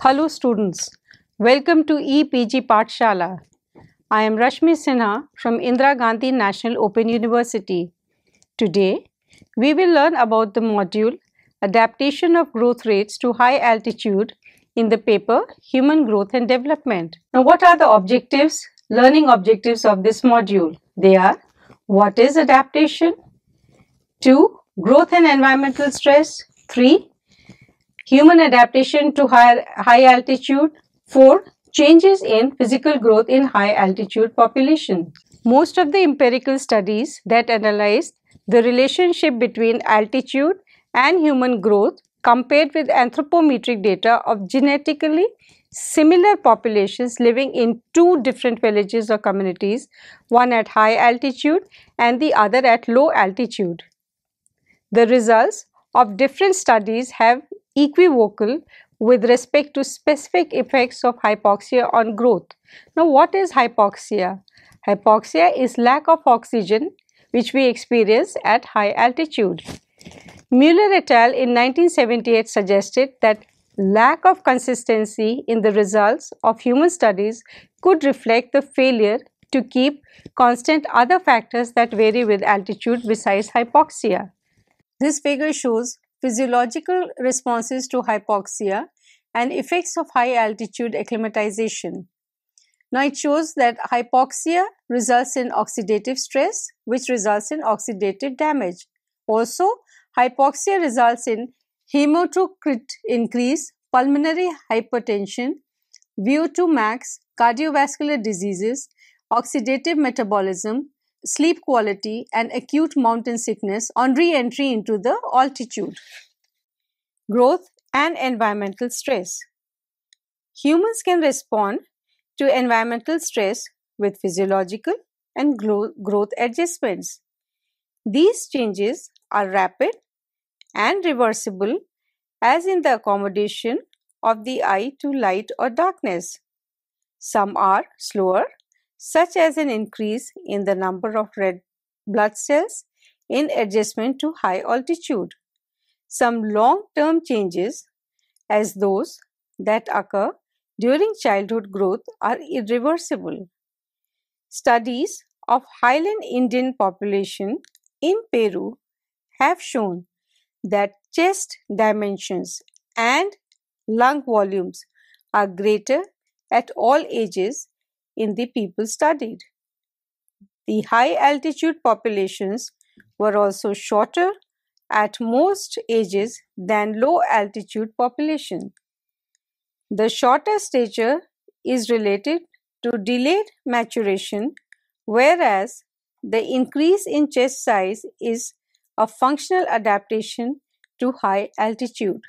Hello students, welcome to EPG Patshala. I am Rashmi Sinha from Indira Gandhi National Open University. Today, we will learn about the module Adaptation of Growth Rates to High Altitude in the paper Human Growth and Development. Now what are the objectives, learning objectives of this module? They are what is adaptation, 2. Growth and environmental stress, 3 human adaptation to high, high altitude. 4. Changes in physical growth in high altitude population. Most of the empirical studies that analyzed the relationship between altitude and human growth compared with anthropometric data of genetically similar populations living in two different villages or communities, one at high altitude and the other at low altitude. The results of different studies have equivocal with respect to specific effects of hypoxia on growth. Now, what is hypoxia? Hypoxia is lack of oxygen which we experience at high altitude. Mueller et al. in 1978 suggested that lack of consistency in the results of human studies could reflect the failure to keep constant other factors that vary with altitude besides hypoxia. This figure shows physiological responses to hypoxia, and effects of high altitude acclimatization. Now it shows that hypoxia results in oxidative stress, which results in oxidative damage. Also, hypoxia results in hematocrit increase, pulmonary hypertension, VO2 max, cardiovascular diseases, oxidative metabolism, sleep quality, and acute mountain sickness on re entry into the altitude, growth, and environmental stress. Humans can respond to environmental stress with physiological and growth adjustments. These changes are rapid and reversible, as in the accommodation of the eye to light or darkness. Some are slower such as an increase in the number of red blood cells in adjustment to high altitude. Some long term changes, as those that occur during childhood growth, are irreversible. Studies of highland Indian population in Peru have shown that chest dimensions and lung volumes are greater at all ages in the people studied. The high altitude populations were also shorter at most ages than low altitude population. The shorter stature is related to delayed maturation, whereas the increase in chest size is a functional adaptation to high altitude.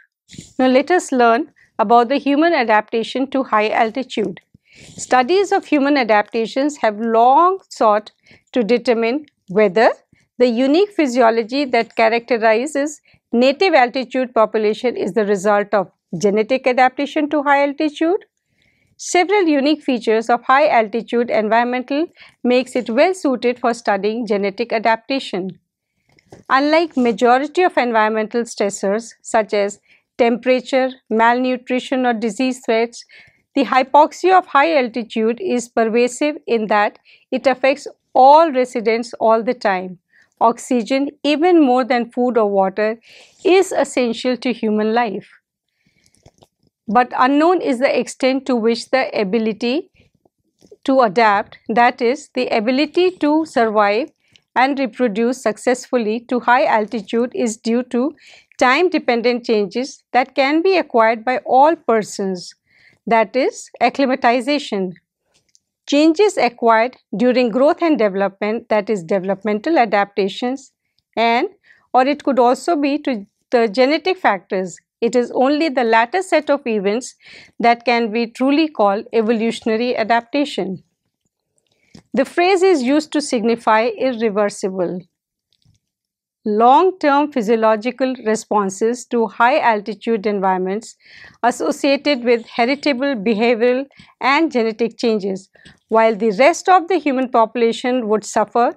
Now let us learn about the human adaptation to high altitude. Studies of human adaptations have long sought to determine whether the unique physiology that characterizes native altitude population is the result of genetic adaptation to high altitude. Several unique features of high altitude environmental makes it well suited for studying genetic adaptation. Unlike majority of environmental stressors such as temperature, malnutrition or disease threats, the hypoxia of high altitude is pervasive in that it affects all residents all the time. Oxygen, even more than food or water, is essential to human life. But unknown is the extent to which the ability to adapt, that is, the ability to survive and reproduce successfully to high altitude is due to time dependent changes that can be acquired by all persons that is acclimatization. Changes acquired during growth and development that is developmental adaptations and or it could also be to the genetic factors. It is only the latter set of events that can be truly called evolutionary adaptation. The phrase is used to signify irreversible long-term physiological responses to high-altitude environments associated with heritable behavioral and genetic changes, while the rest of the human population would suffer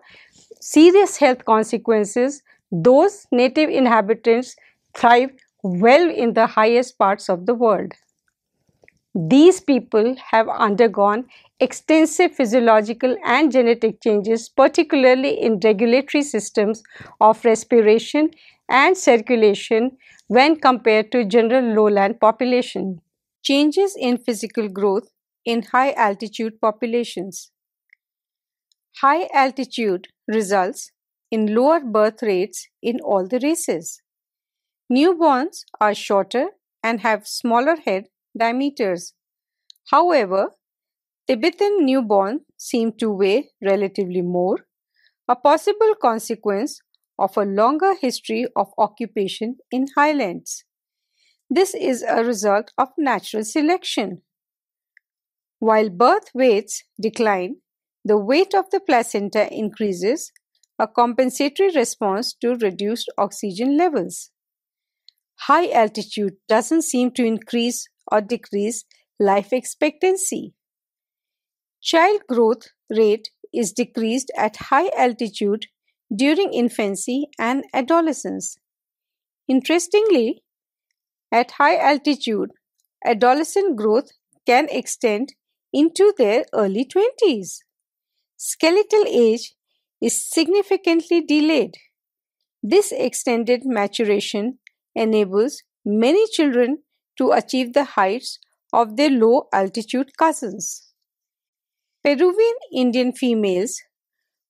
serious health consequences, those native inhabitants thrive well in the highest parts of the world. These people have undergone extensive physiological and genetic changes, particularly in regulatory systems of respiration and circulation when compared to general lowland population. Changes in physical growth in high altitude populations. High altitude results in lower birth rates in all the races. Newborns are shorter and have smaller head diameters. However, Tibetan newborn seem to weigh relatively more, a possible consequence of a longer history of occupation in highlands. This is a result of natural selection. While birth weights decline, the weight of the placenta increases, a compensatory response to reduced oxygen levels. High altitude doesn't seem to increase or decrease life expectancy. Child growth rate is decreased at high altitude during infancy and adolescence. Interestingly, at high altitude, adolescent growth can extend into their early 20s. Skeletal age is significantly delayed. This extended maturation enables many children to achieve the heights of their low altitude cousins. Peruvian Indian females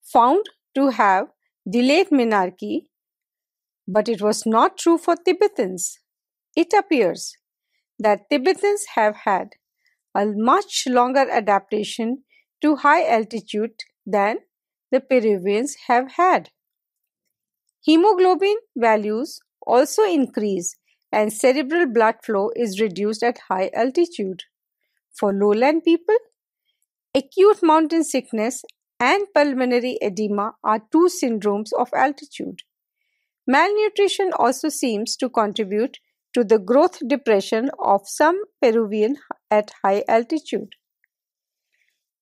found to have delayed menarche, but it was not true for Tibetans. It appears that Tibetans have had a much longer adaptation to high altitude than the Peruvians have had. Hemoglobin values also increase and cerebral blood flow is reduced at high altitude. For lowland people, acute mountain sickness and pulmonary edema are two syndromes of altitude. Malnutrition also seems to contribute to the growth depression of some Peruvian at high altitude.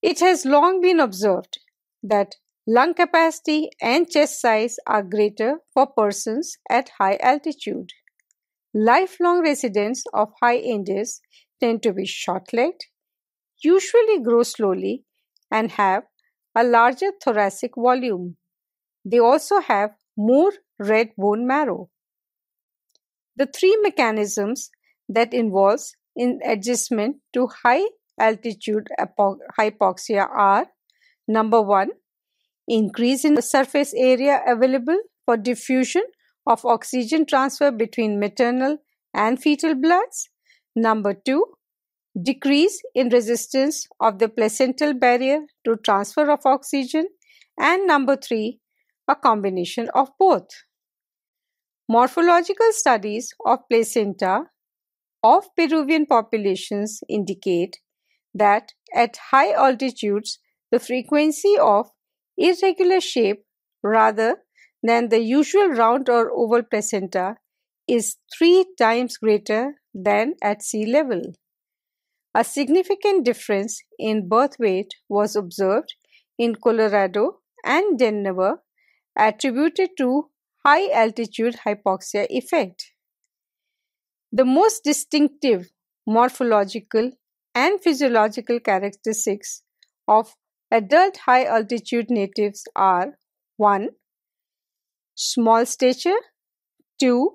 It has long been observed that lung capacity and chest size are greater for persons at high altitude. Lifelong residents of high Andes tend to be short-legged, usually grow slowly, and have a larger thoracic volume. They also have more red bone marrow. The three mechanisms that involves in adjustment to high altitude hypoxia are number 1 increase in the surface area available for diffusion of oxygen transfer between maternal and fetal bloods. Number two, decrease in resistance of the placental barrier to transfer of oxygen. And number three, a combination of both. Morphological studies of placenta of Peruvian populations indicate that at high altitudes, the frequency of irregular shape rather than the usual round or oval placenta is three times greater than at sea level. A significant difference in birth weight was observed in Colorado and Denver attributed to high altitude hypoxia effect. The most distinctive morphological and physiological characteristics of adult high altitude natives are 1 small stature. 2.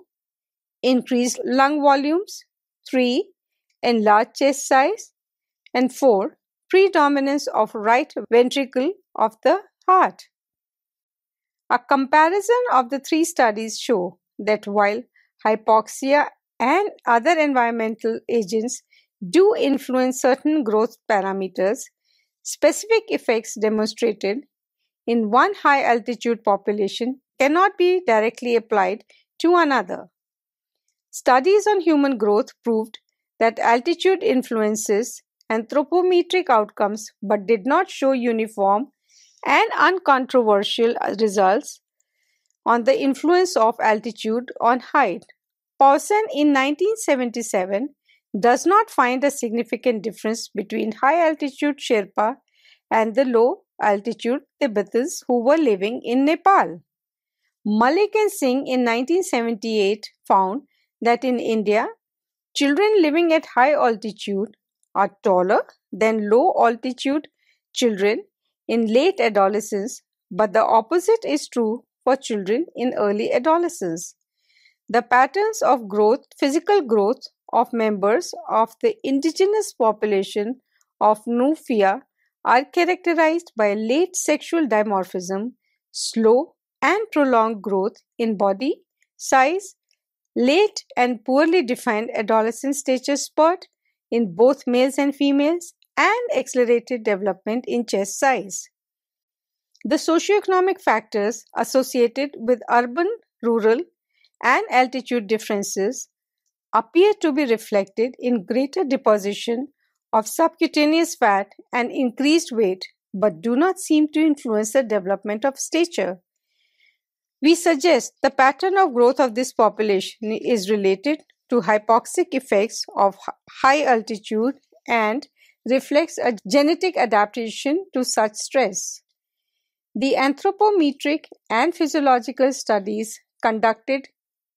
Increased lung volumes. 3. Enlarged chest size. And 4. Predominance of right ventricle of the heart. A comparison of the three studies show that while hypoxia and other environmental agents do influence certain growth parameters, specific effects demonstrated in one high altitude population cannot be directly applied to another. Studies on human growth proved that altitude influences anthropometric outcomes but did not show uniform and uncontroversial results on the influence of altitude on height. Pawson in 1977 does not find a significant difference between high altitude Sherpa and the low altitude Tibetans who were living in Nepal. Malik and Singh in 1978 found that in India, children living at high altitude are taller than low altitude children in late adolescence, but the opposite is true for children in early adolescence. The patterns of growth, physical growth of members of the indigenous population of Nufia are characterized by late sexual dimorphism, slow and prolonged growth in body, size, late and poorly defined adolescent stature spot in both males and females, and accelerated development in chest size. The socioeconomic factors associated with urban, rural, and altitude differences appear to be reflected in greater deposition of subcutaneous fat and increased weight, but do not seem to influence the development of stature. We suggest the pattern of growth of this population is related to hypoxic effects of high altitude and reflects a genetic adaptation to such stress. The anthropometric and physiological studies conducted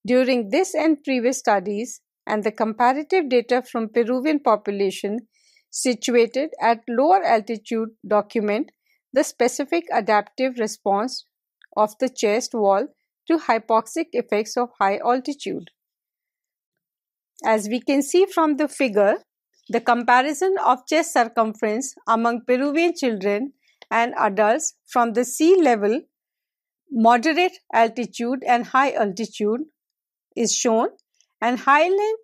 during this and previous studies and the comparative data from Peruvian population situated at lower altitude document the specific adaptive response of the chest wall to hypoxic effects of high altitude. As we can see from the figure, the comparison of chest circumference among Peruvian children and adults from the sea level, moderate altitude and high altitude is shown and highland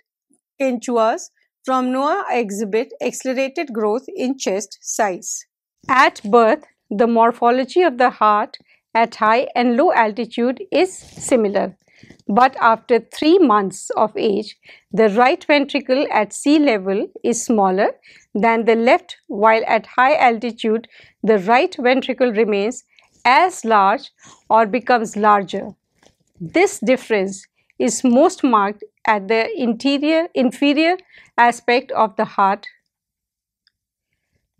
Quechuas from NOAA exhibit accelerated growth in chest size. At birth, the morphology of the heart at high and low altitude is similar. But after 3 months of age, the right ventricle at sea level is smaller than the left while at high altitude the right ventricle remains as large or becomes larger. This difference is most marked at the interior inferior aspect of the heart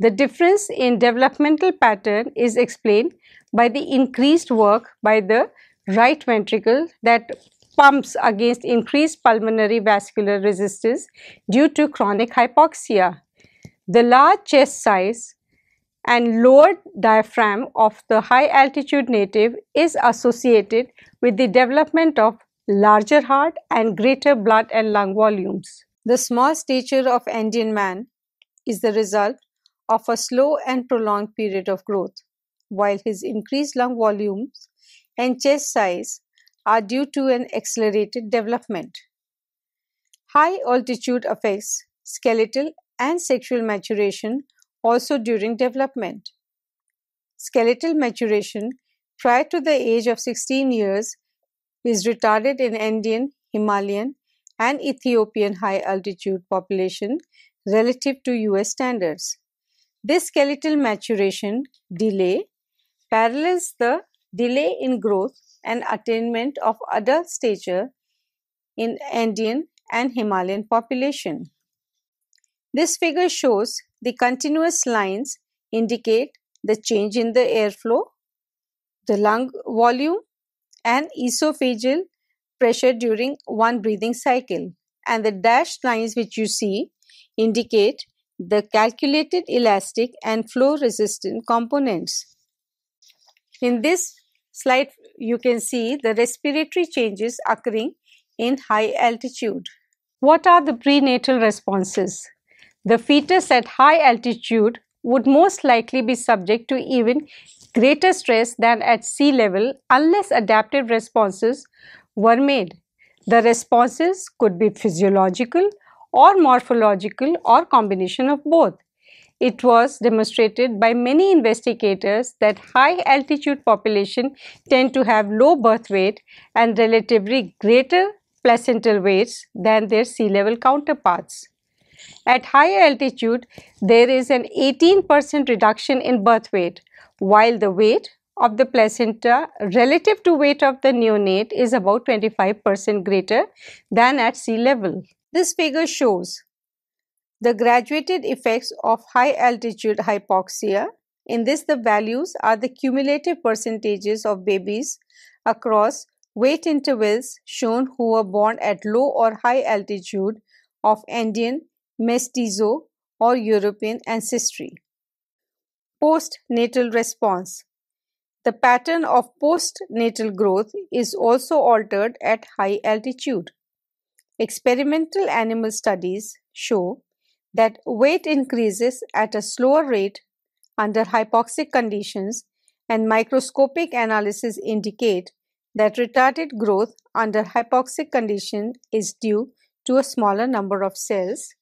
the difference in developmental pattern is explained by the increased work by the right ventricle that pumps against increased pulmonary vascular resistance due to chronic hypoxia. The large chest size and lower diaphragm of the high altitude native is associated with the development of larger heart and greater blood and lung volumes. The small stature of Indian man is the result of a slow and prolonged period of growth, while his increased lung volumes and chest size are due to an accelerated development. High altitude affects skeletal and sexual maturation also during development. Skeletal maturation prior to the age of 16 years is retarded in Indian, Himalayan, and Ethiopian high altitude population relative to US standards. This skeletal maturation delay parallels the delay in growth and attainment of adult stature in Andean and Himalayan population. This figure shows the continuous lines indicate the change in the airflow, the lung volume, and esophageal pressure during one breathing cycle. And the dashed lines which you see indicate the calculated elastic and flow resistant components. In this slide, you can see the respiratory changes occurring in high altitude. What are the prenatal responses? The fetus at high altitude would most likely be subject to even greater stress than at sea level unless adaptive responses were made. The responses could be physiological or morphological or combination of both. It was demonstrated by many investigators that high altitude population tend to have low birth weight and relatively greater placental weights than their sea level counterparts. At higher altitude, there is an 18% reduction in birth weight, while the weight of the placenta relative to weight of the neonate is about 25% greater than at sea level. This figure shows the graduated effects of high altitude hypoxia. In this, the values are the cumulative percentages of babies across weight intervals shown who were born at low or high altitude of Indian, mestizo, or European ancestry. Postnatal response The pattern of postnatal growth is also altered at high altitude. Experimental animal studies show that weight increases at a slower rate under hypoxic conditions and microscopic analysis indicate that retarded growth under hypoxic condition is due to a smaller number of cells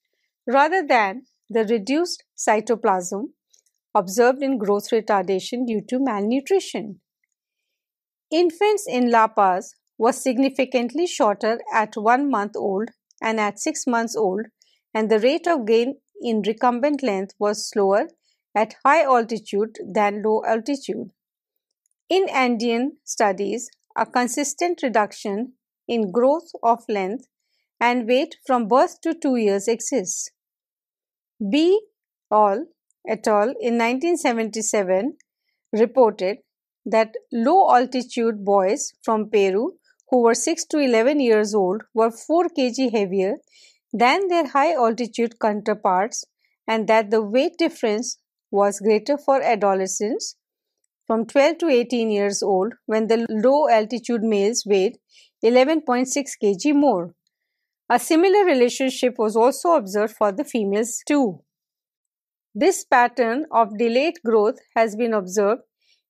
rather than the reduced cytoplasm observed in growth retardation due to malnutrition. Infants in La Paz was significantly shorter at 1 month old and at 6 months old and the rate of gain in recumbent length was slower at high altitude than low altitude. In Andean studies, a consistent reduction in growth of length and weight from birth to 2 years exists. B. All et al. in 1977 reported that low altitude boys from Peru who were 6 to 11 years old were 4 kg heavier than their high altitude counterparts and that the weight difference was greater for adolescents from 12 to 18 years old when the low altitude males weighed 11.6 kg more. A similar relationship was also observed for the females too. This pattern of delayed growth has been observed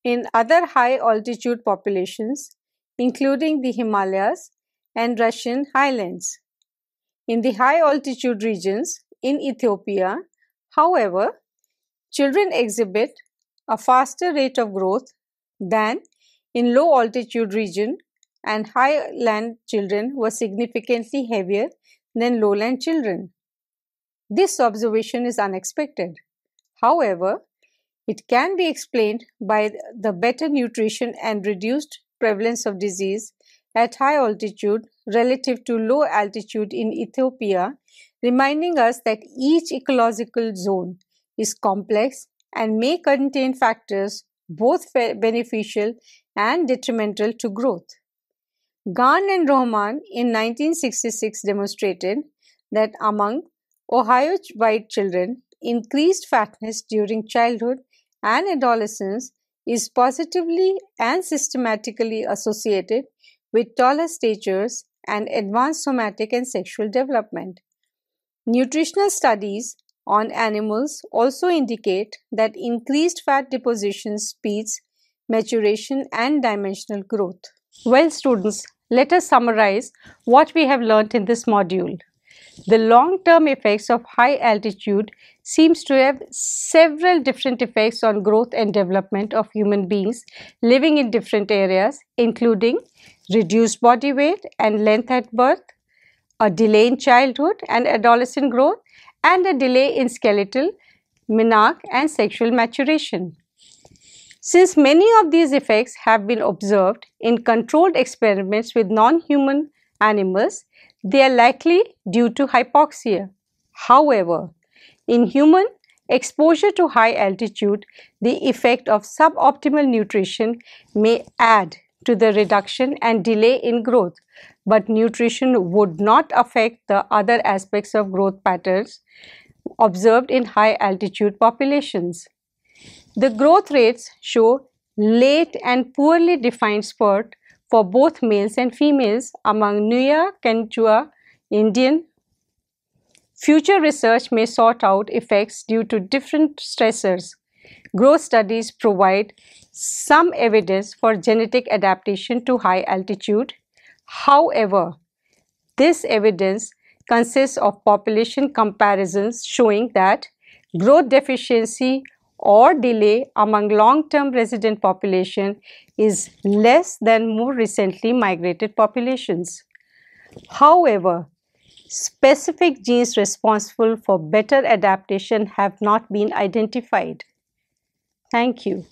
in other high altitude populations including the Himalayas and Russian highlands. In the high altitude regions in Ethiopia, however, children exhibit a faster rate of growth than in low altitude region and highland children were significantly heavier than lowland children. This observation is unexpected. However, it can be explained by the better nutrition and reduced prevalence of disease at high altitude relative to low altitude in Ethiopia, reminding us that each ecological zone is complex and may contain factors both beneficial and detrimental to growth. Gahn and Rahman in 1966 demonstrated that among Ohio white children, increased fatness during childhood and adolescence is positively and systematically associated with taller statures and advanced somatic and sexual development. Nutritional studies on animals also indicate that increased fat deposition speeds maturation and dimensional growth. Well, students, let us summarize what we have learnt in this module. The long-term effects of high altitude seems to have several different effects on growth and development of human beings living in different areas, including reduced body weight and length at birth, a delay in childhood and adolescent growth, and a delay in skeletal, menarche and sexual maturation. Since many of these effects have been observed in controlled experiments with non-human animals, they are likely due to hypoxia. However, in human, exposure to high altitude, the effect of suboptimal nutrition may add to the reduction and delay in growth, but nutrition would not affect the other aspects of growth patterns observed in high altitude populations. The growth rates show late and poorly defined spurt for both males and females among Nuya Kentua Indian. Future research may sort out effects due to different stressors. Growth studies provide some evidence for genetic adaptation to high altitude. However, this evidence consists of population comparisons showing that growth deficiency or delay among long-term resident population is less than more recently migrated populations. However, specific genes responsible for better adaptation have not been identified. Thank you.